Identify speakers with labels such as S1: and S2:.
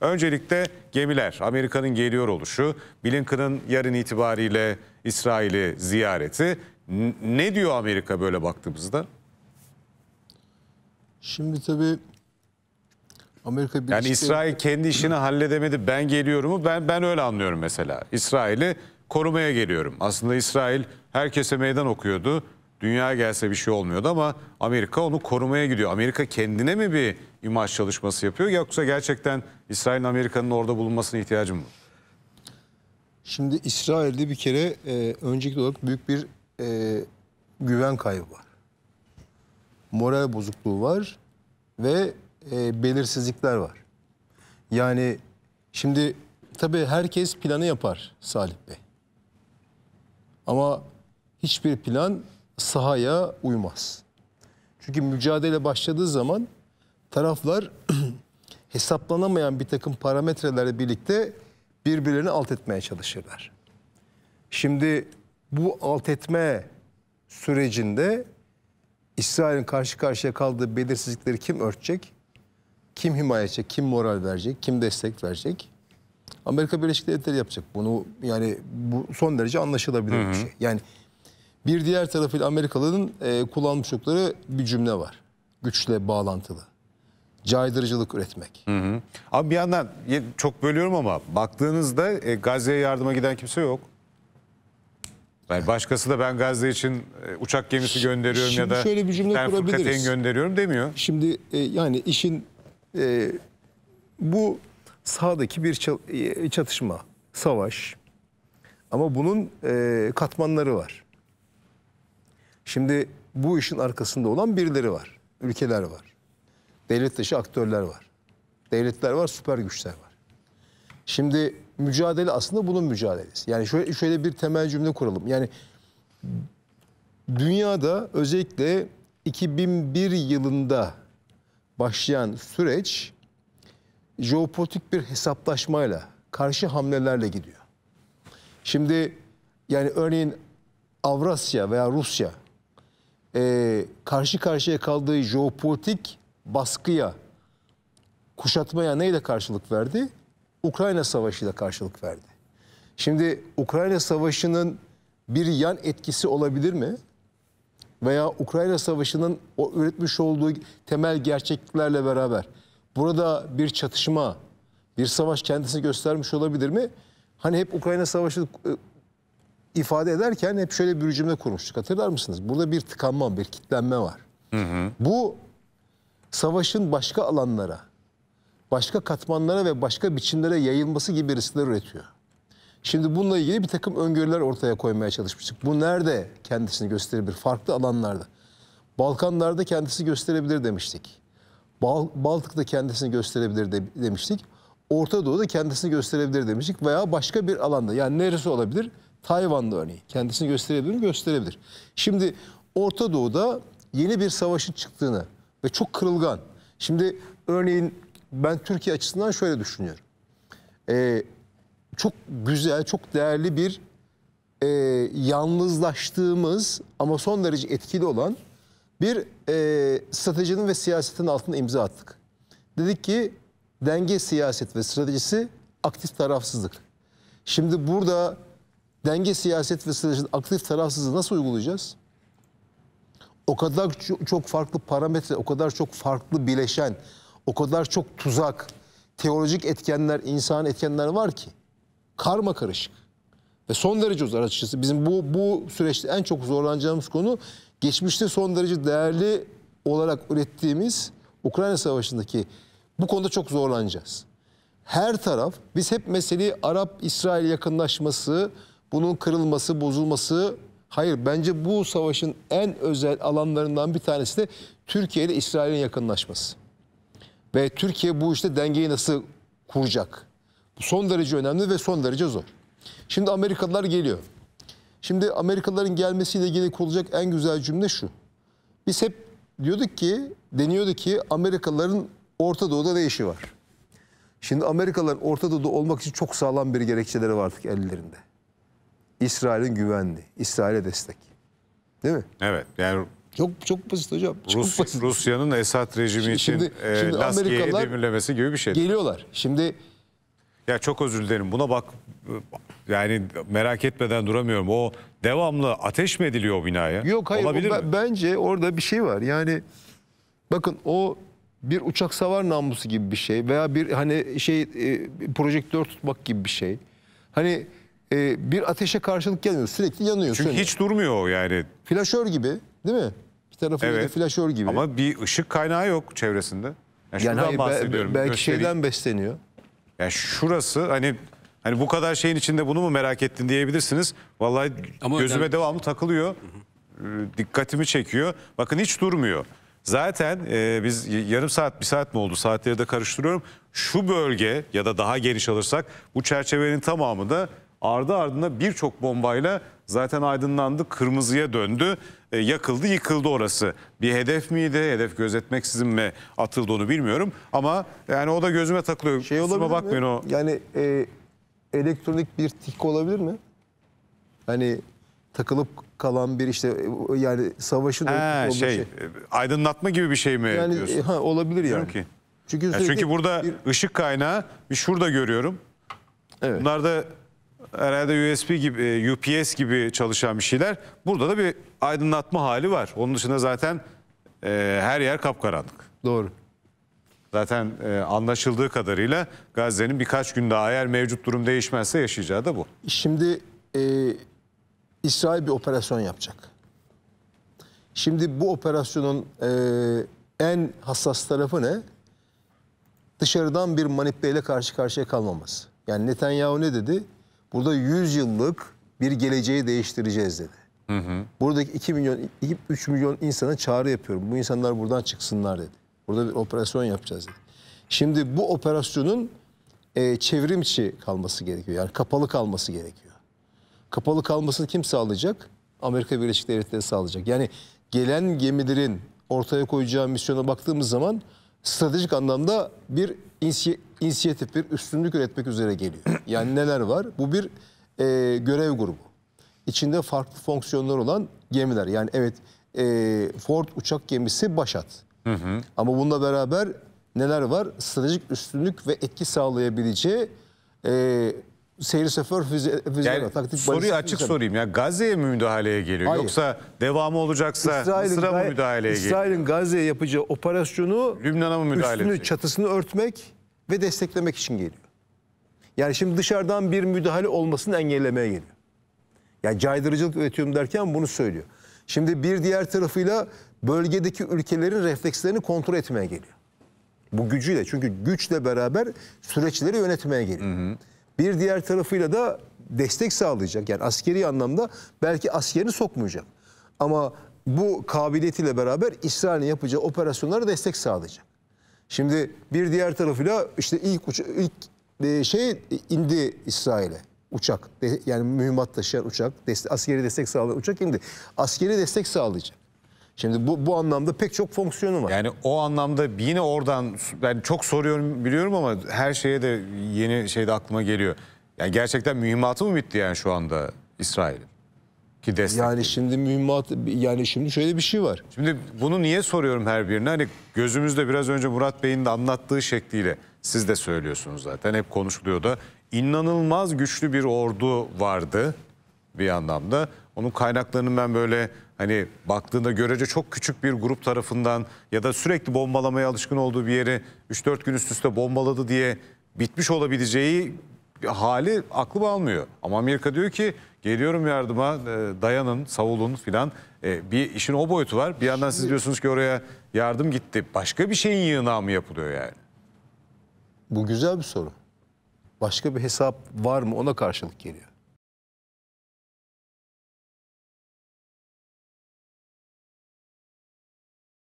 S1: Öncelikle gemiler, Amerika'nın geliyor oluşu, Blinken'ın yarın itibariyle İsrail'i ziyareti. Ne diyor Amerika böyle baktığımızda?
S2: Şimdi tabii Amerika bir. Yani İsrail
S1: kendi işini halledemedi. Ben geliyorum ben ben öyle anlıyorum mesela. İsrail'i korumaya geliyorum. Aslında İsrail herkese meydan okuyordu. Dünya gelse bir şey olmuyordu ama Amerika onu korumaya gidiyor. Amerika kendine mi bir imaj çalışması yapıyor? Yoksa gerçekten İsrail'in Amerika'nın orada bulunmasına ihtiyacı mı var?
S2: Şimdi İsrail'de bir kere e, öncelikli olarak büyük bir e, güven kaybı var. Moral bozukluğu var ve e, belirsizlikler var. Yani şimdi tabii herkes planı yapar Salih Bey. Ama hiçbir plan sahaya uymaz. Çünkü mücadele başladığı zaman taraflar hesaplanamayan bir takım parametrelerle birlikte birbirlerini alt etmeye çalışırlar. Şimdi bu alt etme sürecinde İsrail'in karşı karşıya kaldığı belirsizlikleri kim örtecek? Kim himaye edecek? Kim moral verecek? Kim destek verecek? Amerika Birleşik Devletleri yapacak. Bunu yani bu son derece anlaşılabilir Hı -hı. bir şey. Yani bir diğer tarafıyla Amerikalıların e, kullanmış oldukları bir cümle var. Güçle bağlantılı caydırıcılık üretmek. Hı hı. Abi bir yandan
S1: çok bölüyorum ama baktığınızda e, Gazze'ye yardıma giden kimse yok. Yani başkası da ben Gazze için e, uçak gemisi gönderiyorum Şimdi ya da şöyle bir cümle kurabiliriz.
S2: gönderiyorum demiyor. Şimdi e, yani işin e, bu sahadaki bir e, çatışma, savaş ama bunun e, katmanları var. Şimdi bu işin arkasında olan birileri var, ülkeler var. Devlet dışı aktörler var. Devletler var, süper güçler var. Şimdi mücadele aslında bunun mücadelesi. Yani şöyle, şöyle bir temel cümle kuralım. Yani dünyada özellikle 2001 yılında başlayan süreç jeopolitik bir hesaplaşmayla, karşı hamlelerle gidiyor. Şimdi yani örneğin Avrasya veya Rusya e, karşı karşıya kaldığı jeopolitik baskıya, kuşatmaya neyle karşılık verdi? Ukrayna Savaşı ile karşılık verdi. Şimdi Ukrayna Savaşı'nın bir yan etkisi olabilir mi? Veya Ukrayna Savaşı'nın o üretmiş olduğu temel gerçekliklerle beraber burada bir çatışma, bir savaş kendisi göstermiş olabilir mi? Hani hep Ukrayna Savaşı e, ifade ederken hep şöyle bir cümle kurmuştuk. Hatırlar mısınız? Burada bir tıkanma, bir kitlenme var. Hı hı. Bu savaşın başka alanlara, başka katmanlara ve başka biçimlere yayılması gibi riskler üretiyor. Şimdi bununla ilgili bir takım öngörüler ortaya koymaya çalışmıştık. Bu nerede kendisini gösterebilir? Farklı alanlarda. Balkanlarda kendisi gösterebilir demiştik. Bal Baltık'ta kendisini gösterebilir de demiştik. Orta Doğu'da kendisini gösterebilir demiştik veya başka bir alanda. Yani neresi olabilir? Tayvan'da örneğin. Kendisini gösterebilir mi? Gösterebilir. Şimdi Orta Doğu'da yeni bir savaşın çıktığını, ve çok kırılgan. Şimdi örneğin ben Türkiye açısından şöyle düşünüyorum. Ee, çok güzel, çok değerli bir e, yalnızlaştığımız ama son derece etkili olan bir e, stratejinin ve siyasetin altına imza attık. Dedik ki denge siyaset ve stratejisi aktif tarafsızlık. Şimdi burada denge siyaset ve stratejinin aktif tarafsızlığı nasıl uygulayacağız? o kadar çok farklı parametre, o kadar çok farklı bileşen, o kadar çok tuzak, teolojik etkenler, insan etkenler var ki karma karışık. Ve son derece uzar açıkçası. Bizim bu, bu süreçte en çok zorlanacağımız konu geçmişte son derece değerli olarak ürettiğimiz Ukrayna Savaşı'ndaki bu konuda çok zorlanacağız. Her taraf, biz hep meseleyi Arap-İsrail yakınlaşması, bunun kırılması, bozulması Hayır bence bu savaşın en özel alanlarından bir tanesi de Türkiye ile İsrail'in yakınlaşması. Ve Türkiye bu işte dengeyi nasıl kuracak? Bu son derece önemli ve son derece zor. Şimdi Amerikalılar geliyor. Şimdi Amerikalıların gelmesiyle ilgili kurulacak en güzel cümle şu. Biz hep diyorduk ki, deniyorduk ki Amerikalıların Orta Doğu'da ne işi var? Şimdi Amerikalıların Orta Doğu'da olmak için çok sağlam bir gerekçeleri artık ellerinde. İsrail'in güvenliği, İsrail'e destek. Değil mi?
S1: Evet. Yani
S2: çok çok basit hocam. Rus,
S1: Rusya'nın Esad rejimi şimdi, için şimdi, e, şimdi demirlemesi gibi bir şey. Geliyorlar. Şimdi ya çok özür dilerim. Buna bak yani merak etmeden duramıyorum. O devamlı ateş mi ediliyor o binaya? Yok hayır. Olabilir o,
S2: mi? Bence orada bir şey var. Yani bakın o bir uçak savar namlusu gibi bir şey veya bir hani şey e, projektör tutmak gibi bir şey. Hani e, bir ateşe karşılık gelmiyor. Sürekli yanıyor. Çünkü sönüyor. hiç durmuyor yani. Flaşör gibi değil mi? Bir tarafı evet. flaşör gibi. Ama
S1: bir ışık kaynağı yok çevresinde. Yani, yani hayır, bahsediyorum. Be, belki göstereyim. şeyden besleniyor. Yani şurası hani hani bu kadar şeyin içinde bunu mu merak ettin diyebilirsiniz. Vallahi Ama gözüme önemli. devamlı takılıyor. Ee, dikkatimi çekiyor. Bakın hiç durmuyor. Zaten e, biz yarım saat, bir saat mi oldu? Saatleri de karıştırıyorum. Şu bölge ya da daha geniş alırsak bu çerçevenin tamamı da ardı ardına birçok bombayla zaten aydınlandı, kırmızıya döndü, e, yakıldı, yıkıldı orası. Bir hedef miydi, hedef gözetmeksizin mi atıldı onu bilmiyorum ama yani o da gözüme takılıyor. Şey Kusuruma olabilir bakmayın mi? o.
S2: Yani e, elektronik bir tik olabilir mi? Hani takılıp kalan bir işte e, yani savaşın He, şey, şey e, aydınlatma
S1: gibi bir şey mi yani, e, diyorsun? Ha, olabilir yani. Çünkü, çünkü, ya çünkü burada bir... ışık kaynağı bir şurada görüyorum. Evet. Bunlar herhalde USB gibi, e, UPS gibi çalışan bir şeyler. Burada da bir aydınlatma hali var. Onun dışında zaten e, her yer kapkaranlık. Doğru. Zaten e, anlaşıldığı kadarıyla Gazze'nin birkaç gün daha eğer mevcut durum değişmezse yaşayacağı da bu.
S2: Şimdi e, İsrail bir operasyon yapacak. Şimdi bu operasyonun e, en hassas tarafı ne? Dışarıdan bir manipüleyle karşı karşıya kalmaması. Yani Netanyahu ne dedi? Burada 100 yıllık bir geleceği değiştireceğiz dedi. Hı hı. Buradaki 2 milyon, 2, 3 milyon insana çağrı yapıyorum. Bu insanlar buradan çıksınlar dedi. Burada bir operasyon yapacağız dedi. Şimdi bu operasyonun e, çevrimçi kalması gerekiyor. Yani kapalı kalması gerekiyor. Kapalı kalmasını kim sağlayacak? Amerika Birleşik Devletleri sağlayacak. Yani gelen gemilerin ortaya koyacağı misyona baktığımız zaman stratejik anlamda bir insi inisiyatif, bir üstünlük üretmek üzere geliyor. Yani neler var? Bu bir e, görev grubu. İçinde farklı fonksiyonlar olan gemiler. Yani evet e, Ford uçak gemisi Başat. Hı hı. Ama bununla beraber neler var? Stratejik üstünlük ve etki sağlayabileceği e, seyir sefer füze, füze yani, taktik Soruyu açık füze. sorayım. ya
S1: Gazze'ye mi müdahaleye geliyor? Hayır. Yoksa devamı olacaksa İsrail'in, Mısır'a mı müdahaleye geliyor?
S2: İsrail'in Gazze'ye yapacağı operasyonu Lübnan'a mı müdahale üstünü, çatısını örtmek ve desteklemek için geliyor. Yani şimdi dışarıdan bir müdahale olmasını engellemeye geliyor. Yani caydırıcılık üretiyorum derken bunu söylüyor. Şimdi bir diğer tarafıyla bölgedeki ülkelerin reflekslerini kontrol etmeye geliyor. Bu gücüyle çünkü güçle beraber süreçleri yönetmeye geliyor. Hı hı. Bir diğer tarafıyla da destek sağlayacak. Yani askeri anlamda belki askerini sokmayacak. Ama bu kabiliyetiyle beraber İsrail'in yapacağı operasyonlara destek sağlayacak. Şimdi bir diğer tarafıyla işte ilk ilk e, şey indi İsrail'e uçak yani mühimmat taşıyan uçak, askeri destek sağlayan uçak indi. Askeri destek sağlayacak. Şimdi bu, bu anlamda pek çok fonksiyonu var.
S1: Yani o anlamda yine oradan ben çok soruyorum biliyorum ama her şeye de yeni şey de aklıma geliyor. Yani gerçekten mühimmatı mı bitti yani şu anda İsrail'in?
S2: Ki destek. Yani şimdi mühimmat yani şimdi şöyle bir şey var. Şimdi bunu niye
S1: soruyorum her birine? Hani gözümüzde biraz önce Murat Bey'in de anlattığı şekliyle siz de söylüyorsunuz zaten hep konuşuluyor da inanılmaz güçlü bir ordu vardı bir anlamda. Onun kaynaklarının ben böyle hani baktığında görece çok küçük bir grup tarafından ya da sürekli bombalamaya alışkın olduğu bir yeri 3-4 gün üst üste bombaladı diye bitmiş olabileceği hali aklım almıyor. Ama Amerika diyor ki geliyorum yardıma e, dayanın savulun filan e, bir işin o boyutu var. Bir yandan siz diyorsunuz ki oraya yardım gitti. Başka bir şeyin yığınağı mı yapılıyor yani?
S2: Bu güzel bir soru. Başka bir hesap var mı ona karşılık geliyor.